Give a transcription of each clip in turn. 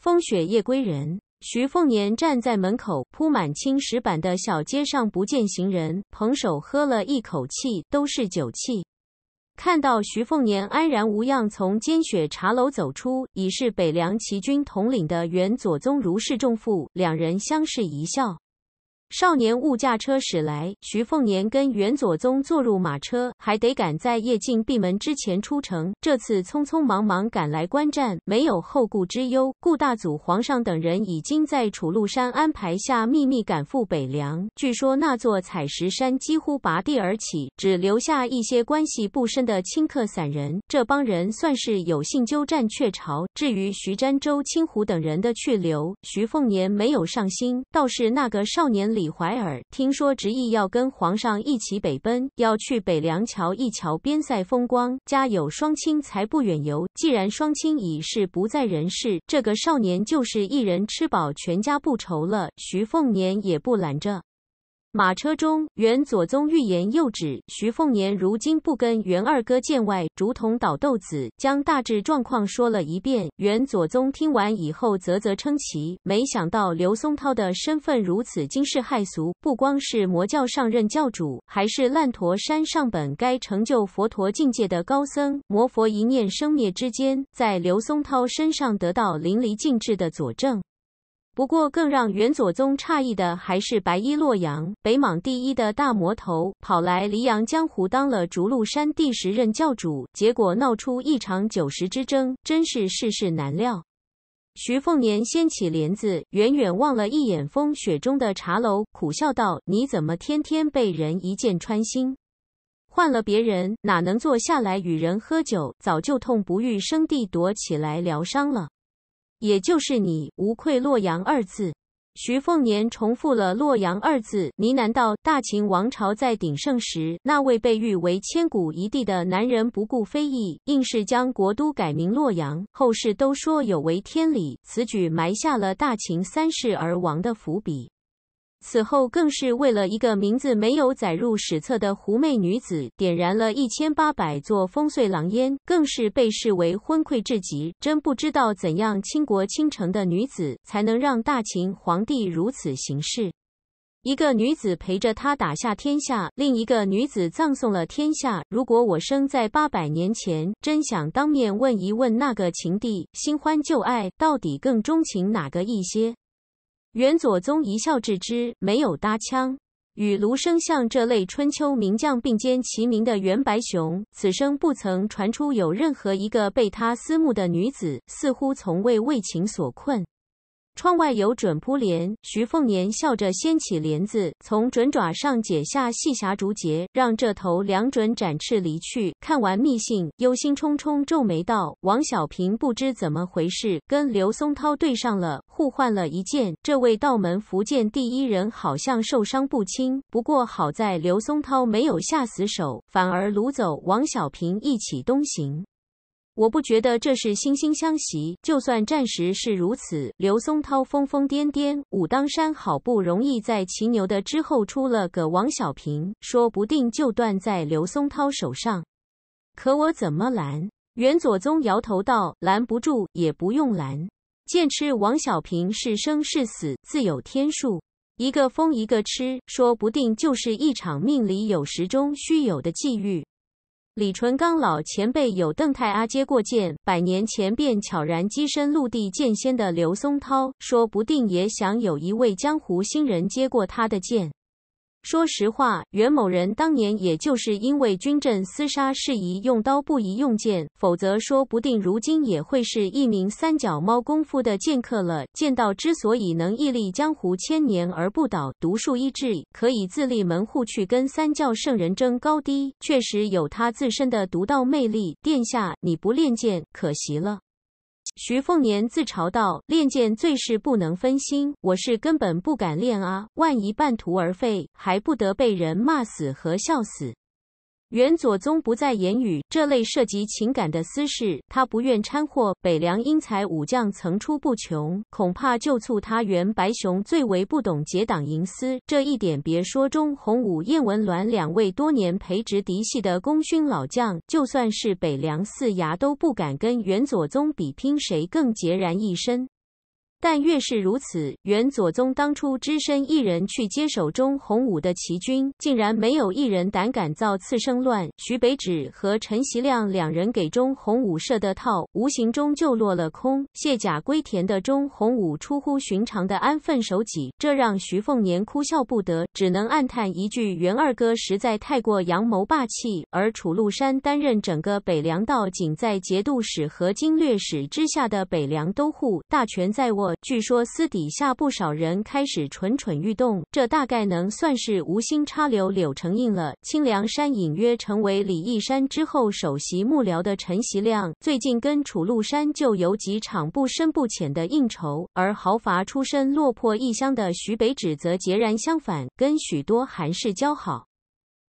风雪夜归人，徐凤年站在门口，铺满青石板的小街上不见行人。彭守喝了一口气，都是酒气。看到徐凤年安然无恙从坚雪茶楼走出，已是北凉齐军统领的元左宗如释重负，两人相视一笑。少年误驾车驶来，徐凤年跟元左宗坐入马车，还得赶在夜静闭门之前出城。这次匆匆忙忙赶来观战，没有后顾之忧。顾大祖、皇上等人已经在楚禄山安排下秘密赶赴北凉。据说那座采石山几乎拔地而起，只留下一些关系不深的清客散人。这帮人算是有幸鸠占鹊巢。至于徐瞻、周青湖等人的去留，徐凤年没有上心，倒是那个少年。李怀尔听说执意要跟皇上一起北奔，要去北梁桥一瞧边塞风光。家有双亲才不远游，既然双亲已是不在人世，这个少年就是一人吃饱全家不愁了。徐凤年也不拦着。马车中，原左宗欲言又止。徐凤年如今不跟袁二哥见外，竹筒倒豆子，将大致状况说了一遍。原左宗听完以后啧啧称奇，没想到刘松涛的身份如此惊世骇俗，不光是魔教上任教主，还是烂陀山上本该成就佛陀境界的高僧，魔佛一念生灭之间，在刘松涛身上得到淋漓尽致的佐证。不过，更让元左宗诧异的还是白衣洛阳北莽第一的大魔头，跑来黎阳江湖当了逐鹿山第十任教主，结果闹出一场九十之争，真是世事难料。徐凤年掀起帘子，远远望了一眼风雪中的茶楼，苦笑道：“你怎么天天被人一箭穿心？换了别人哪能坐下来与人喝酒，早就痛不欲生地躲起来疗伤了。”也就是你无愧洛阳二字。徐凤年重复了洛阳二字，呢喃道：“大秦王朝在鼎盛时，那位被誉为千古一帝的男人，不顾非议，硬是将国都改名洛阳。后世都说有违天理，此举埋下了大秦三世而亡的伏笔。”此后更是为了一个名字没有载入史册的狐媚女子，点燃了一千八百座烽燧狼烟，更是被视为昏聩至极。真不知道怎样倾国倾城的女子，才能让大秦皇帝如此行事。一个女子陪着他打下天下，另一个女子葬送了天下。如果我生在八百年前，真想当面问一问那个秦帝，新欢旧爱到底更钟情哪个一些。元左宗一笑置之，没有搭腔。与卢生相这类春秋名将并肩齐名的袁白雄，此生不曾传出有任何一个被他思慕的女子，似乎从未为情所困。窗外有准扑帘，徐凤年笑着掀起帘子，从准爪上解下细匣竹节，让这头两准展翅离去。看完密信，忧心忡忡，皱眉道：“王小平不知怎么回事，跟刘松涛对上了，互换了一剑。这位道门福建第一人好像受伤不轻。不过好在刘松涛没有下死手，反而掳走王小平一起东行。”我不觉得这是惺惺相惜，就算暂时是如此。刘松涛疯疯癫癫，武当山好不容易在骑牛的之后出了个王小平，说不定就断在刘松涛手上。可我怎么拦？元左宗摇头道：“拦不住，也不用拦。剑痴王小平是生是死，自有天数。一个疯，一个痴，说不定就是一场命里有时终须有的际遇。”李淳罡老前辈有邓太阿接过剑，百年前便悄然跻身陆地剑仙的刘松涛，说不定也想有一位江湖新人接过他的剑。说实话，袁某人当年也就是因为军阵厮杀适宜用刀，不宜用剑，否则说不定如今也会是一名三脚猫功夫的剑客了。剑道之所以能屹立江湖千年而不倒，独树一帜，可以自立门户去跟三教圣人争高低，确实有他自身的独到魅力。殿下，你不练剑，可惜了。徐凤年自嘲道：“练剑最是不能分心，我是根本不敢练啊！万一半途而废，还不得被人骂死和笑死？”元佐宗不再言语，这类涉及情感的私事，他不愿掺和。北凉英才武将层出不穷，恐怕就促他元白雄最为不懂结党营私这一点。别说中洪武燕文鸾两位多年培植嫡系的功勋老将，就算是北凉四牙都不敢跟元佐宗比拼谁更孑然一身。但越是如此，元左宗当初只身一人去接手钟洪武的旗军，竟然没有一人胆敢造次生乱。徐北枳和陈袭亮两人给钟洪武设的套，无形中就落了空。卸甲归田的钟洪武出乎寻常的安分守己，这让徐凤年哭笑不得，只能暗叹一句：袁二哥实在太过阳谋霸气。而楚禄山担任整个北凉道仅在节度使和经略使之下的北凉都护，大权在握。据说私底下不少人开始蠢蠢欲动，这大概能算是无心插柳柳成荫了。清凉山隐约成为李义山之后首席幕僚的陈袭亮，最近跟楚禄山就有几场不深不浅的应酬。而豪伐出身、落魄异乡的徐北芷则截然相反，跟许多韩氏交好。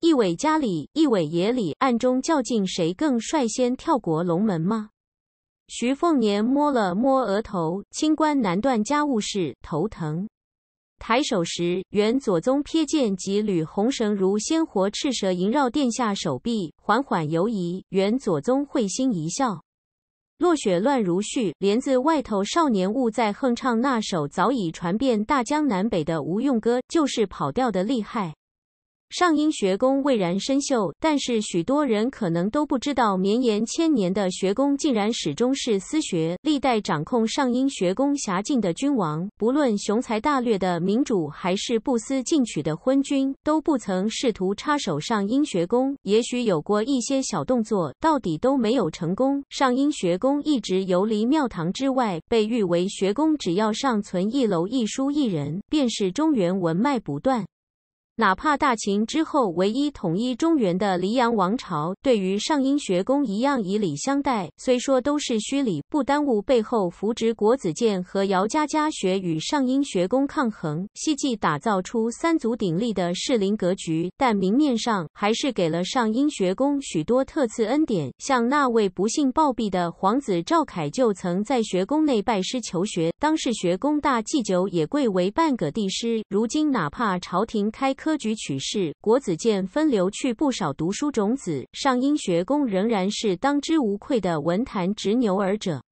一尾家里，一尾野里，暗中较劲，谁更率先跳过龙门吗？徐凤年摸了摸额头，清官难断家务事，头疼。抬手时，原左宗瞥见几缕红绳如鲜活赤蛇萦绕殿下手臂，缓缓游移。原左宗会心一笑。落雪乱如絮，帘子外头少年误在哼唱那首早已传遍大江南北的无用歌，就是跑调的厉害。上阴学宫蔚然生锈，但是许多人可能都不知道，绵延千年的学宫竟然始终是私学。历代掌控上阴学宫辖境的君王，不论雄才大略的明主，还是不思进取的昏君，都不曾试图插手上阴学宫。也许有过一些小动作，到底都没有成功。上阴学宫一直游离庙堂之外，被誉为学宫，只要尚存一楼一书一人，便是中原文脉不断。哪怕大秦之后唯一统一中原的黎阳王朝，对于上阴学宫一样以礼相待。虽说都是虚礼不耽误背后扶植国子监和姚家家学与上阴学宫抗衡，希冀打造出三足鼎立的士林格局，但明面上还是给了上阴学宫许多特赐恩典。像那位不幸暴毙的皇子赵凯，就曾在学宫内拜师求学。当时学宫大祭酒也贵为半个帝师，如今哪怕朝廷开科。科举取士，国子监分流去不少读书种子，上音学宫，仍然是当之无愧的文坛执牛耳者。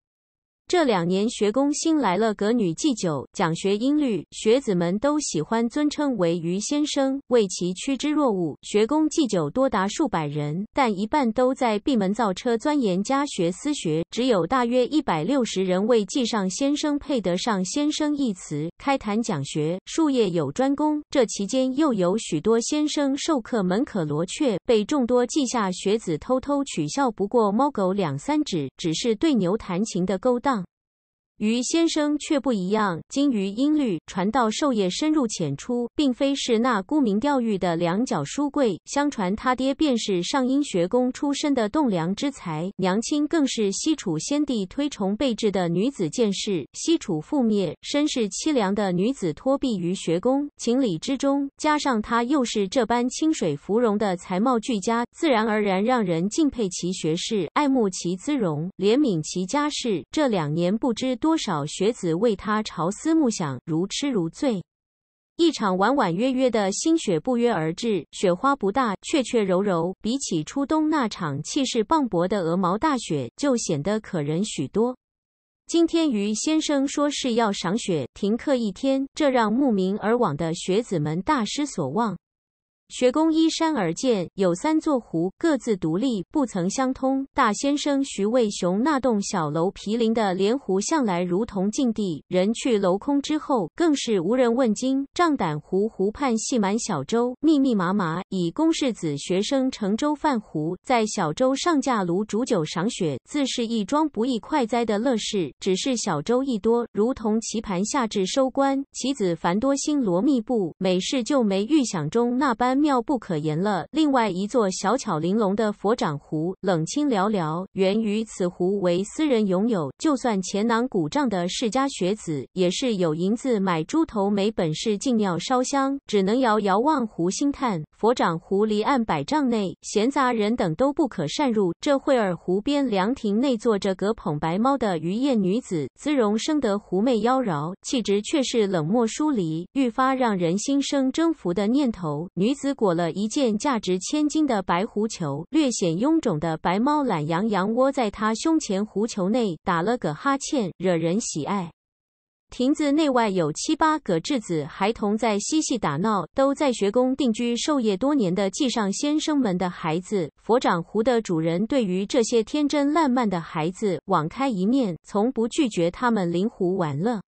这两年学宫新来了阁女祭酒讲学音律，学子们都喜欢尊称为于先生，为其趋之若鹜。学宫祭酒多达数百人，但一半都在闭门造车钻研家学私学，只有大约一百六十人为祭上先生，配得上先生一词。开坛讲学，术业有专攻。这期间又有许多先生授课门可罗雀，被众多祭下学子偷偷取笑，不过猫狗两三指，只是对牛弹琴的勾当。于先生却不一样，精于音律，传道授业，深入浅出，并非是那沽名钓誉的两脚书柜。相传他爹便是上音学宫出身的栋梁之才，娘亲更是西楚先帝推崇备至的女子剑士。西楚覆灭，身世凄凉的女子托庇于学宫，情理之中。加上他又是这般清水芙蓉的才貌俱佳，自然而然让人敬佩其学识，爱慕其姿容，怜悯其家世。这两年不知多。多少学子为他朝思暮想，如痴如醉。一场婉婉约约的新雪不约而至，雪花不大，却却柔柔。比起初冬那场气势磅礴的鹅毛大雪，就显得可人许多。今天于先生说是要赏雪停课一天，这让慕名而往的学子们大失所望。学宫依山而建，有三座湖，各自独立，不曾相通。大先生徐渭雄那栋小楼毗邻的莲湖，向来如同禁地，人去楼空之后，更是无人问津。丈胆湖湖畔系满小舟，密密麻麻，以宫室子学生乘舟泛湖，在小舟上架炉煮酒赏雪，自是一桩不易快哉的乐事。只是小舟一多，如同棋盘下至收官，棋子繁多，星罗密布，美事就没预想中那般。妙不可言了。另外一座小巧玲珑的佛掌湖，冷清寥寥，源于此湖为私人拥有。就算钱囊鼓胀的世家学子，也是有银子买猪头，没本事进庙烧香，只能遥遥望湖心叹。佛掌湖离岸百丈内，闲杂人等都不可擅入。这会儿，湖边凉亭内坐着个捧白猫的鱼艳女子，姿容生得狐媚妖娆，气质却是冷漠疏离，愈发让人心生征服的念头。女子。裹了一件价值千金的白狐裘，略显臃肿的白猫懒洋洋窝在它胸前狐裘内，打了个哈欠，惹人喜爱。亭子内外有七八个稚子孩童在嬉戏打闹，都在学宫定居授业多年的祭上先生们的孩子。佛掌狐的主人对于这些天真烂漫的孩子网开一面，从不拒绝他们临湖玩乐。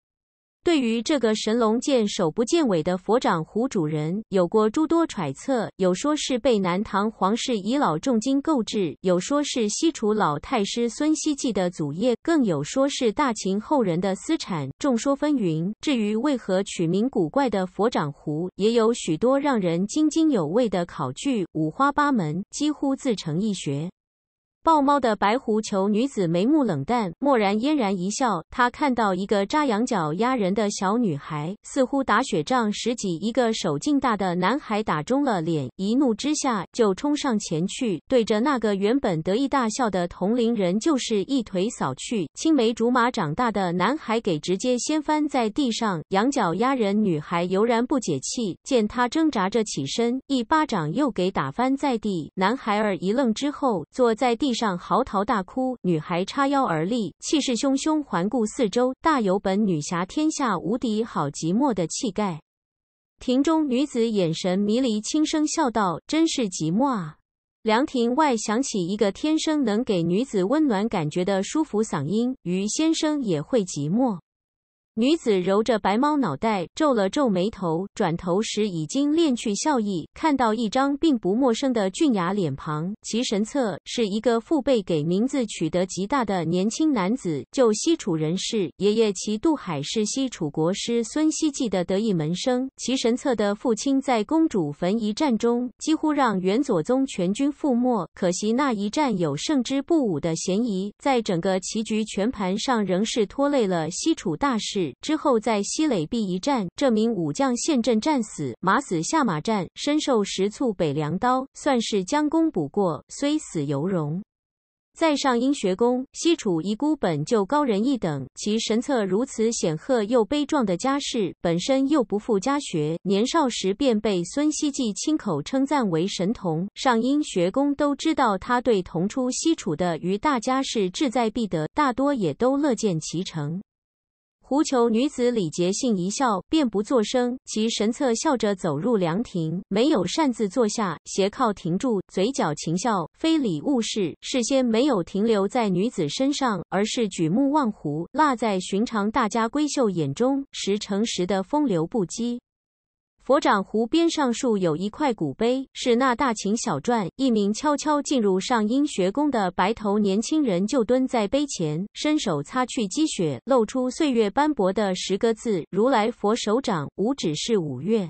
对于这个神龙见首不见尾的佛掌壶主人，有过诸多揣测。有说是被南唐皇室遗老重金购置，有说是西楚老太师孙希济的祖业，更有说是大秦后人的私产。众说纷纭。至于为何取名古怪的佛掌壶，也有许多让人津津有味的考据，五花八门，几乎自成一学。抱猫的白狐裘女子眉目冷淡，蓦然嫣然一笑。她看到一个扎羊角压人的小女孩，似乎打雪仗，十几一个手劲大的男孩打中了脸，一怒之下就冲上前去，对着那个原本得意大笑的同龄人就是一腿扫去。青梅竹马长大的男孩给直接掀翻在地上，羊角压人女孩油然不解气，见他挣扎着起身，一巴掌又给打翻在地。男孩儿一愣之后坐在地。上嚎啕大哭，女孩叉腰而立，气势汹汹环顾四周，大有本女侠天下无敌好寂寞的气概。亭中女子眼神迷离，轻声笑道：“真是寂寞啊。”凉亭外响起一个天生能给女子温暖感觉的舒服嗓音：“于先生也会寂寞。”女子揉着白猫脑袋，皱了皱眉头，转头时已经敛去笑意，看到一张并不陌生的俊雅脸庞。齐神策是一个父辈给名字取得极大的年轻男子，就西楚人士，爷爷齐渡海是西楚国师孙希季的得意门生。齐神策的父亲在公主坟一战中，几乎让元左宗全军覆没，可惜那一战有胜之不武的嫌疑，在整个棋局全盘上仍是拖累了西楚大事。之后在西垒壁一战，这名武将陷阵战死，马死下马战，身受十簇北凉刀，算是将功补过，虽死犹荣。在上音学宫，西楚遗孤本就高人一等，其神策如此显赫又悲壮的家世，本身又不负家学，年少时便被孙希季亲口称赞为神童。上音学宫都知道他对同出西楚的于大家是志在必得，大多也都乐见其成。胡裘女子礼节性一笑，便不作声。其神策笑着走入凉亭，没有擅自坐下，斜靠停住，嘴角噙笑，非礼勿视。事先没有停留在女子身上，而是举目望湖，落在寻常大家闺秀眼中，十成十的风流不羁。佛掌湖边上树有一块古碑，是那《大秦小传》。一名悄悄进入上音学宫的白头年轻人就蹲在碑前，伸手擦去积雪，露出岁月斑驳的十个字：“如来佛手掌，五指是五岳。”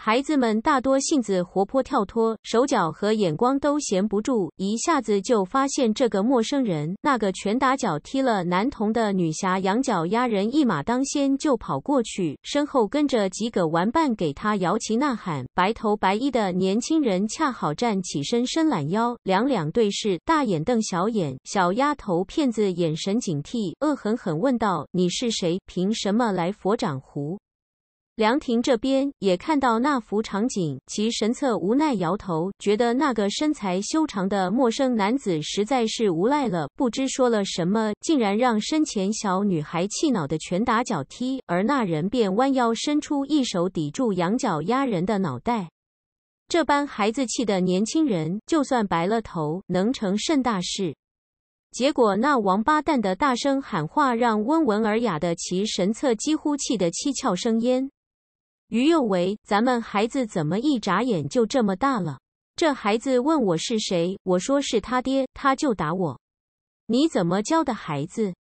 孩子们大多性子活泼跳脱，手脚和眼光都闲不住，一下子就发现这个陌生人。那个拳打脚踢了男童的女侠羊角丫人一马当先就跑过去，身后跟着几个玩伴给他摇旗呐喊。白头白衣的年轻人恰好站起身伸懒腰，两两对视，大眼瞪小眼。小丫头骗子眼神警惕，恶狠狠问道：“你是谁？凭什么来佛掌湖？”凉亭这边也看到那幅场景，其神策无奈摇头，觉得那个身材修长的陌生男子实在是无赖了。不知说了什么，竟然让身前小女孩气恼的拳打脚踢，而那人便弯腰伸出一手抵住羊角压人的脑袋。这般孩子气的年轻人，就算白了头，能成甚大事？结果那王八蛋的大声喊话，让温文尔雅的其神策几乎气得七窍生烟。于又为，咱们孩子怎么一眨眼就这么大了？这孩子问我是谁，我说是他爹，他就打我。你怎么教的孩子？